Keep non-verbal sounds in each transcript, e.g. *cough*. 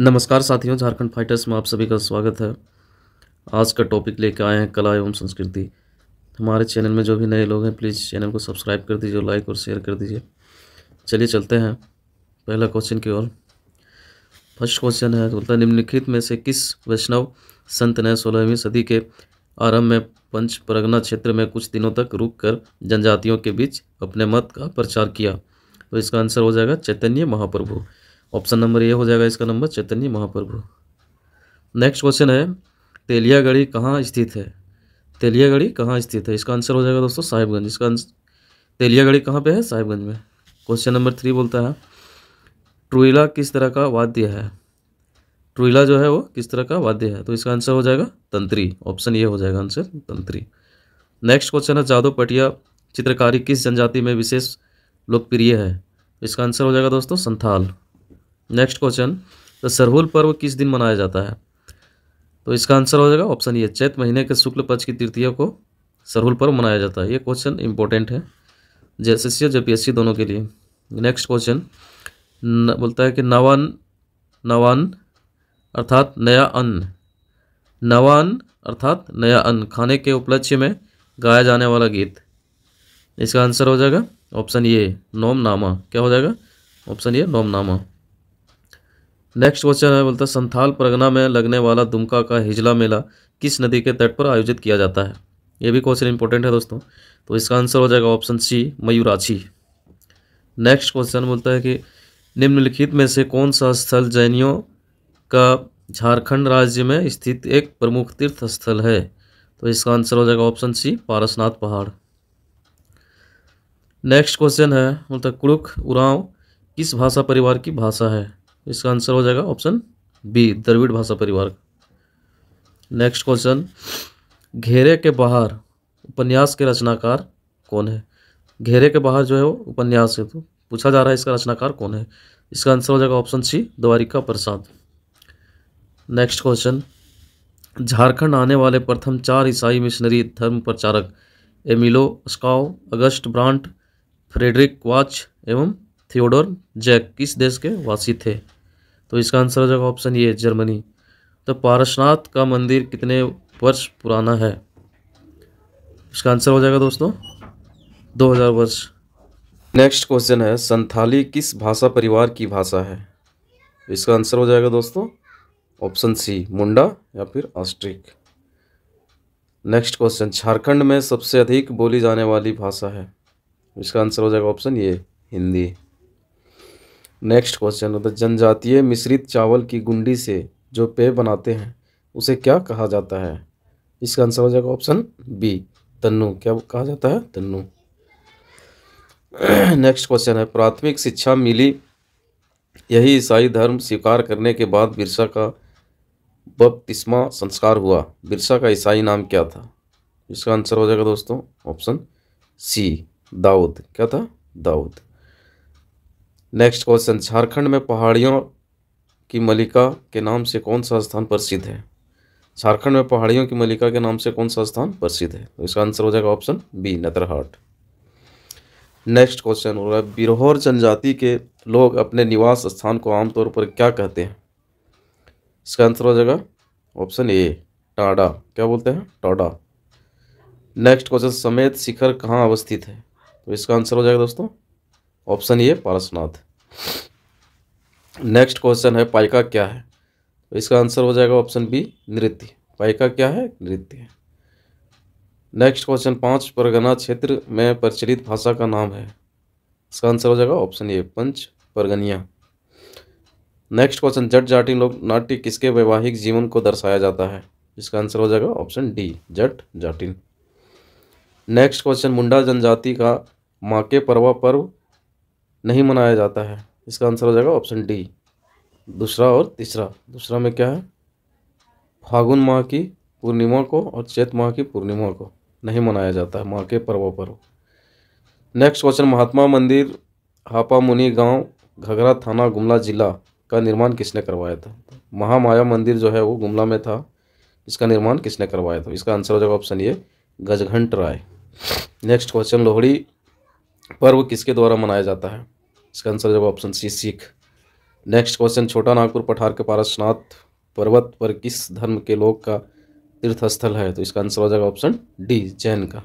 नमस्कार साथियों झारखंड फाइटर्स में आप सभी का स्वागत है आज का टॉपिक लेके आए हैं कला एवं संस्कृति हमारे चैनल में जो भी नए लोग हैं प्लीज़ चैनल को सब्सक्राइब कर दीजिए लाइक और शेयर कर दीजिए चलिए चलते हैं पहला क्वेश्चन की ओर फर्स्ट क्वेश्चन है तो बोलता निम्नलिखित में से किस वैष्णव संत ने सोलहवीं सदी के आरंभ में पंच परगना क्षेत्र में कुछ दिनों तक रुक कर जनजातियों के बीच अपने मत का प्रचार किया तो इसका आंसर हो जाएगा चैतन्य महाप्रभु ऑप्शन नंबर ए हो जाएगा इसका नंबर चैतन्य महाप्रभु नेक्स्ट क्वेश्चन है तेलियागढ़ी कहाँ स्थित है तेलियागढ़ी कहाँ स्थित है इसका आंसर हो जाएगा दोस्तों साहिबगंज इसका तेलियागढ़ी कहाँ पे है साहिबगंज में क्वेश्चन नंबर थ्री बोलता है ट्रुइला किस तरह का वाद्य है ट्रुइला जो है वो किस तरह का वाद्य है तो इसका आंसर हो जाएगा तंत्री ऑप्शन ये हो जाएगा आंसर तंत्री नेक्स्ट क्वेश्चन है जादव पटिया चित्रकारी किस जनजाति में विशेष लोकप्रिय है इसका आंसर हो जाएगा दोस्तों Santhal next question the Sarhul पर्व किस दिन मनाया जाता है तो इसका आंसर हो जाएगा ऑप्शन ये चैत महीने के शुक्ल पक्ष की तृतीय को सरहुल पर्व मनाया जाता है ये क्वेश्चन इंपॉर्टेंट है सी और सी दोनों के लिए नेक्स्ट क्वेश्चन बोलता है कि नवान नवान अर्थात नया अन्न नवान अर्थात नया अन्न खाने के उपलक्ष्य में गाया जाने वाला गीत इसका आंसर हो जाएगा ऑप्शन ये नोमनामा क्या हो जाएगा ऑप्शन ये नोमनामा नेक्स्ट क्वेश्चन है बोलता संथाल परगना में लगने वाला दुमका का हिजला मेला किस नदी के तट पर आयोजित किया जाता है ये भी क्वेश्चन इंपॉर्टेंट है दोस्तों तो इसका आंसर हो जाएगा ऑप्शन सी मयूराची नेक्स्ट क्वेश्चन बोलता है कि निम्नलिखित में से कौन सा स्थल जैनियों का झारखंड राज्य में स्थित एक प्रमुख तीर्थ स्थल है तो इसका आंसर हो जाएगा ऑप्शन सी पारसनाथ पहाड़ नेक्स्ट क्वेश्चन है बोलता है कुरुख उराव किस भाषा परिवार की भाषा है इसका आंसर हो जाएगा ऑप्शन बी द्रविड़ भाषा परिवार नेक्स्ट क्वेश्चन घेरे के बाहर उपन्यास के रचनाकार कौन है घेरे के बाहर जो है वो उपन्यास है तो पूछा जा रहा है इसका रचनाकार कौन है इसका आंसर हो जाएगा option C Dwarika Prasad next question Jharkhand आने वाले प्रथम चार ईसाई मिशनरी धर्म प्रचारक एमिलो स्काओ अगस्ट ब्रांट फ्रेडरिक वाच एवं थियोडोर जैक किस देश के वासी थे तो इसका आंसर हो जाएगा ऑप्शन ये जर्मनी तो पारसनाथ का मंदिर कितने वर्ष पुराना है इसका आंसर हो जाएगा दोस्तों 2000 वर्ष नेक्स्ट क्वेश्चन है संथाली किस भाषा परिवार की भाषा है तो इसका आंसर हो जाएगा दोस्तों ऑप्शन सी मुंडा या फिर ऑस्ट्रिक नेक्स्ट क्वेश्चन झारखंड में सबसे अधिक बोली जाने वाली भाषा है इसका आंसर हो जाएगा ऑप्शन ये हिंदी नेक्स्ट क्वेश्चन होता है जनजातीय मिश्रित चावल की गुंडी से जो पेय बनाते हैं उसे क्या कहा जाता है इसका आंसर हो जाएगा ऑप्शन बी तन्नू क्या कहा जाता है तन्नू नेक्स्ट *clears throat* क्वेश्चन है प्राथमिक शिक्षा मिली यही ईसाई धर्म स्वीकार करने के बाद बिरसा का बपतिस्मा संस्कार हुआ बिरसा का ईसाई नाम क्या था इसका आंसर हो जाएगा दोस्तों ऑप्शन सी दाऊद क्या था दाऊद नेक्स्ट क्वेश्चन झारखंड में पहाड़ियों की मलिका के नाम से कौन सा स्थान प्रसिद्ध है झारखंड में पहाड़ियों की मलिका के नाम से कौन सा स्थान प्रसिद्ध है तो इसका आंसर हो जाएगा option B Netarhat next question हो रहा है बिरहोर जनजाति के लोग अपने निवास स्थान को आमतौर पर क्या कहते हैं इसका आंसर हो जाएगा ऑप्शन ए टाडा क्या बोलते हैं टाडा नेक्स्ट क्वेश्चन समेत शिखर कहाँ अवस्थित है तो इसका आंसर हो जाएगा दोस्तों ऑप्शन ये पारसनाथ नेक्स्ट क्वेश्चन है पाइका क्या है तो इसका आंसर हो जाएगा ऑप्शन बी नृत्य पाइका क्या है नृत्य नेक्स्ट क्वेश्चन पांच परगना क्षेत्र में प्रचलित भाषा का नाम है इसका आंसर हो जाएगा option A Panch Pargania next question Jat Jati लोक नाट्य किसके वैवाहिक जीवन को दर्शाया जाता है इसका आंसर हो जाएगा option D Jat Jatin next question Munda जनजाति का माँ के परवा पर्व नहीं मनाया जाता है इसका आंसर हो जाएगा ऑप्शन डी दूसरा और तीसरा दूसरा में क्या है फागुन माह की पूर्णिमा को और चैत माह की पूर्णिमा को नहीं मनाया जाता है माह के पर्व पर नेक्स्ट क्वेश्चन महात्मा मंदिर हापा मुनि गाँव घघरा थाना गुमला जिला का निर्माण किसने करवाया था महामाया मंदिर जो है वो गुमला में था इसका निर्माण किसने करवाया था इसका आंसर हो जाएगा option A Gajghant Rai next question Lohri पर्व किसके द्वारा मनाया जाता है इसका आंसर जब option C Sikh next question Chota Nagpur पठार के पारसनाथ पर्वत पर किस धर्म के लोग का तीर्थस्थल है तो इसका आंसर हो जाएगा ऑप्शन डी जैन का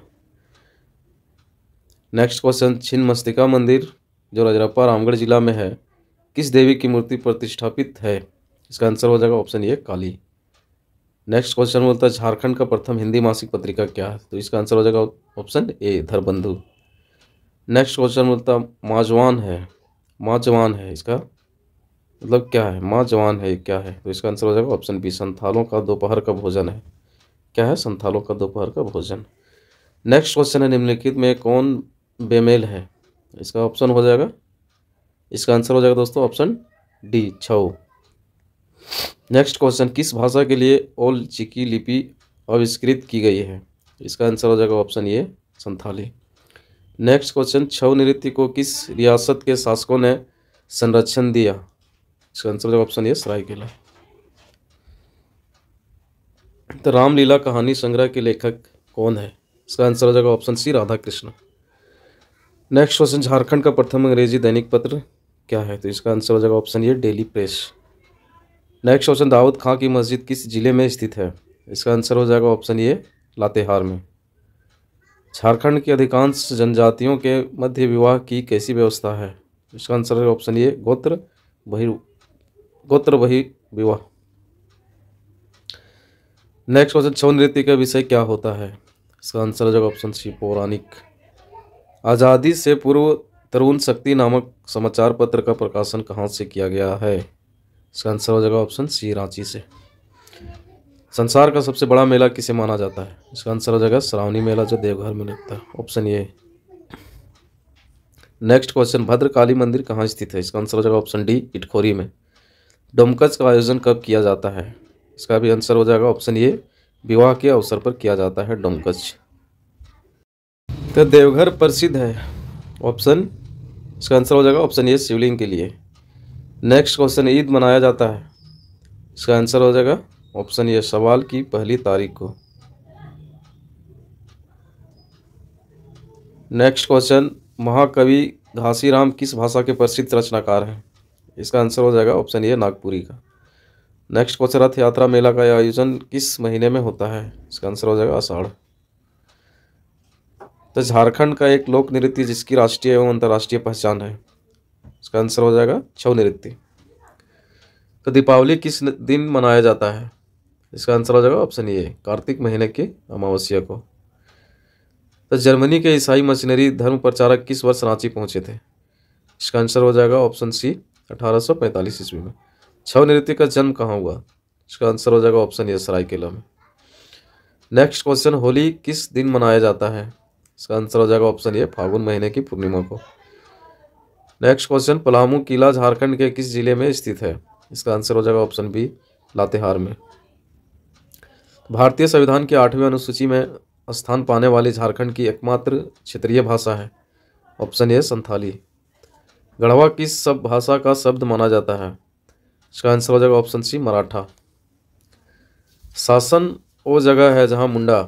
नेक्स्ट क्वेश्चन छिन्न मस्तिका मंदिर जो रजरप्पा रामगढ़ जिला में है किस देवी की मूर्ति प्रतिष्ठापित है इसका आंसर हो जाएगा option A Kali next question बोलता है झारखंड का प्रथम हिंदी मासिक पत्रिका क्या है तो इसका आंसर हो जाएगा option A Dharbandhu next question बोलता माजवान है माँ जवान है इसका मतलब क्या है माँ जवान है क्या है तो इसका आंसर हो जाएगा ऑप्शन बी संथालों का दोपहर का भोजन है क्या है संथालों का दोपहर का भोजन नेक्स्ट क्वेश्चन है निम्नलिखित में कौन बेमेल है इसका ऑप्शन हो जाएगा इसका आंसर हो जाएगा दोस्तों option D Chhau next question किस भाषा के लिए ओल चिकी लिपि आविष्कृत की गई है इसका आंसर हो जाएगा option A Santhali next question Chhau नृत्य को किस रियासत के शासकों ने संरक्षण दिया इसका आंसर ऑप्शन ये सरायकेला तो रामलीला कहानी संग्रह के लेखक कौन है इसका आंसर हो जाएगा option C Radha Krishna next question Jharkhand का प्रथम अंग्रेजी दैनिक पत्र क्या है तो इसका आंसर हो जाएगा option A daily press next question Daud Khan की मस्जिद किस जिले में स्थित है इसका आंसर हो जाएगा ऑप्शन ये लातेहार में झारखंड की अधिकांश जनजातियों के मध्य विवाह की कैसी व्यवस्था है इसका आंसर है ऑप्शन ये गोत्र बहि गोत्र बहि विवाह नेक्स्ट क्वेश्चन छवन नृत्य का विषय क्या होता है इसका आंसर हो जाएगा ऑप्शन सी पौराणिक आज़ादी से पूर्व तरुण शक्ति नामक समाचार पत्र का प्रकाशन कहाँ से किया गया है इसका आंसर हो जाएगा ऑप्शन सी रांची से संसार का सबसे बड़ा मेला किसे माना जाता है इसका आंसर हो जाएगा श्रावणी मेला जो देवघर में लगता है ऑप्शन ये नेक्स्ट क्वेश्चन भद्रकाली मंदिर कहाँ स्थित है इसका आंसर हो जाएगा ऑप्शन डी इटखोरी में डोमकच का आयोजन कब किया जाता है इसका भी आंसर हो जाएगा ऑप्शन ये विवाह के अवसर पर किया जाता है डोमकच तो देवघर प्रसिद्ध है ऑप्शन इसका आंसर हो जाएगा ऑप्शन ये शिवलिंग के लिए नेक्स्ट क्वेश्चन ईद मनाया जाता है इसका आंसर हो जाएगा ऑप्शन ये सवाल की पहली तारीख को नेक्स्ट क्वेश्चन महाकवि घासीराम किस भाषा के प्रसिद्ध रचनाकार हैं इसका आंसर हो जाएगा ऑप्शन ये नागपुरी का नेक्स्ट क्वेश्चन रथ यात्रा मेला का आयोजन किस महीने में होता है इसका आंसर हो जाएगा आषाढ़ तो झारखंड का एक लोक नृत्य जिसकी राष्ट्रीय एवं अंतर्राष्ट्रीय पहचान है इसका आंसर हो जाएगा छव नृत्य तो दीपावली किस दिन मनाया जाता है इसका आंसर हो जाएगा ऑप्शन ए कार्तिक महीने की अमावस्या को तो जर्मनी के ईसाई मशीनरी धर्म प्रचारक किस वर्ष रांची पहुंचे थे इसका आंसर हो जाएगा ऑप्शन सी 1845 ईस्वी में छव नृत्य का जन्म कहाँ हुआ इसका आंसर हो जाएगा ऑप्शन ए सरायकेला में नेक्स्ट क्वेश्चन होली किस दिन मनाया जाता है इसका आंसर हो जाएगा ऑप्शन ए फागुन महीने की पूर्णिमा को नेक्स्ट क्वेश्चन पलामू किला झारखंड के किस जिले में स्थित है इसका आंसर हो जाएगा ऑप्शन बी लातेहार में भारतीय संविधान की आठवीं अनुसूची में स्थान पाने वाली झारखंड की एकमात्र क्षेत्रीय भाषा है ऑप्शन ए संथाली गढ़वा किस सब भाषा का शब्द माना जाता है इसका आंसर हो जाएगा ऑप्शन सी मराठा शासन वो जगह है जहाँ मुंडा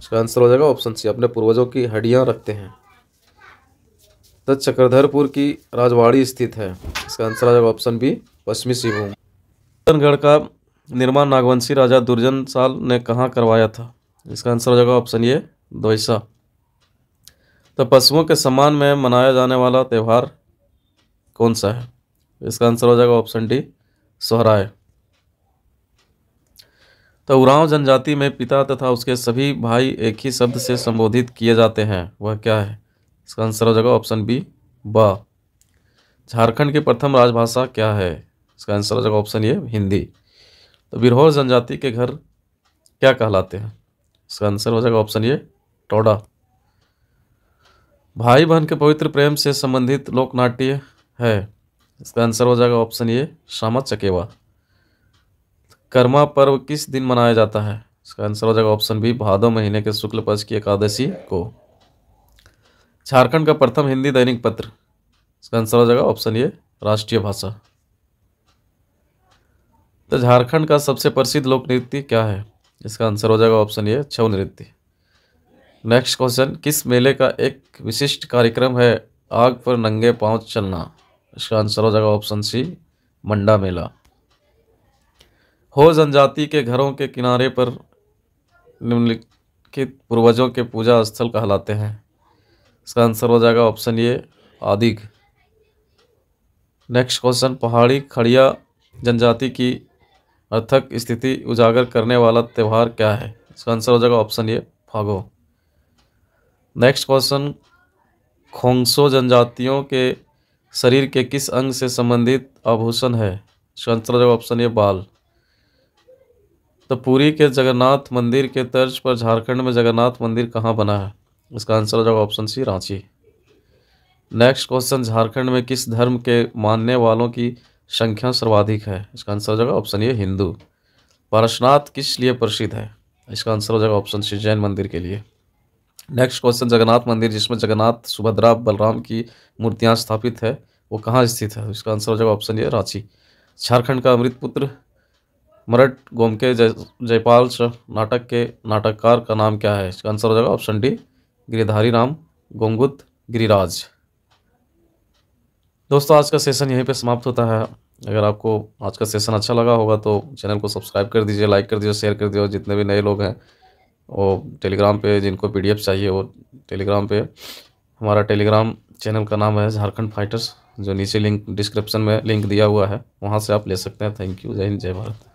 इसका आंसर हो जाएगा ऑप्शन सी अपने पूर्वजों की हड्डियाँ रखते हैं तो चक्रधरपुर की राजवाड़ी स्थित है इसका आंसर आ जाएगा ऑप्शन बी पश्चिमी सिंहभूम रतनगढ़ का निर्माण नागवंशी राजा दुर्जन साल ने कहाँ करवाया था इसका आंसर हो जाएगा ऑप्शन ये दोसा तो पशुओं के सम्मान में मनाया जाने वाला त्यौहार कौन सा है इसका आंसर हो जाएगा ऑप्शन डी सोहराय तो उराव जनजाति में पिता तथा उसके सभी भाई एक ही शब्द से संबोधित किए जाते हैं वह क्या है इसका आंसर हो जाएगा ऑप्शन बी ब झारखंड की प्रथम राजभाषा क्या है इसका आंसर हो जाएगा ऑप्शन ये हिंदी तो बिरहोर जनजाति के घर क्या कहलाते हैं इसका आंसर हो जाएगा ऑप्शन ये टोडा भाई बहन के पवित्र प्रेम से संबंधित लोकनाट्य है इसका आंसर हो जाएगा ऑप्शन ये श्यामा चकेवा कर्मा पर्व किस दिन मनाया जाता है इसका आंसर हो जाएगा ऑप्शन बी भादो महीने के शुक्ल पक्ष की एकादशी को झारखंड का प्रथम हिंदी दैनिक पत्र इसका आंसर हो जाएगा ऑप्शन ये राष्ट्रीय भाषा तो झारखंड का सबसे प्रसिद्ध लोक नृत्य क्या है इसका आंसर हो जाएगा ऑप्शन ये छऊ नृत्य नेक्स्ट क्वेश्चन किस मेले का एक विशिष्ट कार्यक्रम है आग पर नंगे पांव चलना इसका आंसर हो जाएगा ऑप्शन सी मंडा मेला हो जनजाति के घरों के किनारे पर निम्नलिखित पूर्वजों के पूजा स्थल कहलाते हैं इसका आंसर हो जाएगा ऑप्शन ये आदिग नेक्स्ट क्वेश्चन पहाड़ी खड़िया जनजाति की अथक स्थिति उजागर करने वाला त्यौहार क्या है इसका आंसर हो जाएगा ऑप्शन ये फागो नेक्स्ट क्वेश्चन खोंगसो जनजातियों के शरीर के किस अंग से संबंधित आभूषण है इसका आंसर हो जाएगा ऑप्शन ये बाल तो पुरी के जगन्नाथ मंदिर के तर्ज पर झारखंड में जगन्नाथ मंदिर कहाँ बना है इसका आंसर हो जाएगा option C Ranchi next question Jharkhand में किस धर्म के मानने वालों की संख्या सर्वाधिक है इसका आंसर हो जाएगा ऑप्शन ये हिंदू पारसनाथ किस लिए प्रसिद्ध है इसका आंसर हो जाएगा ऑप्शन सी जैन मंदिर के लिए नेक्स्ट क्वेश्चन जगन्नाथ मंदिर जिसमें जगन्नाथ सुभद्रा बलराम की मूर्तियाँ स्थापित है वो कहाँ स्थित है इसका आंसर हो जाएगा ऑप्शन ये रांची झारखंड का अमृत पुत्र मरठ गोमके जय जयपाल नाटक के नाटककार का नाम क्या है इसका आंसर हो जाएगा ऑप्शन डी गिरिधारी राम गोंगुत गिरिराज दोस्तों आज का सेशन यहीं पे समाप्त होता है अगर आपको आज का सेशन अच्छा लगा होगा तो चैनल को सब्सक्राइब कर दीजिए लाइक कर दीजिए शेयर कर दीजिए जितने भी नए लोग हैं वो टेलीग्राम पे जिनको पीडीएफ चाहिए वो टेलीग्राम पे हमारा टेलीग्राम चैनल का नाम है झारखंड फाइटर्स जो नीचे लिंक डिस्क्रिप्शन में लिंक दिया हुआ है वहाँ से आप ले सकते हैं थैंक यू जय हिंद जय भारत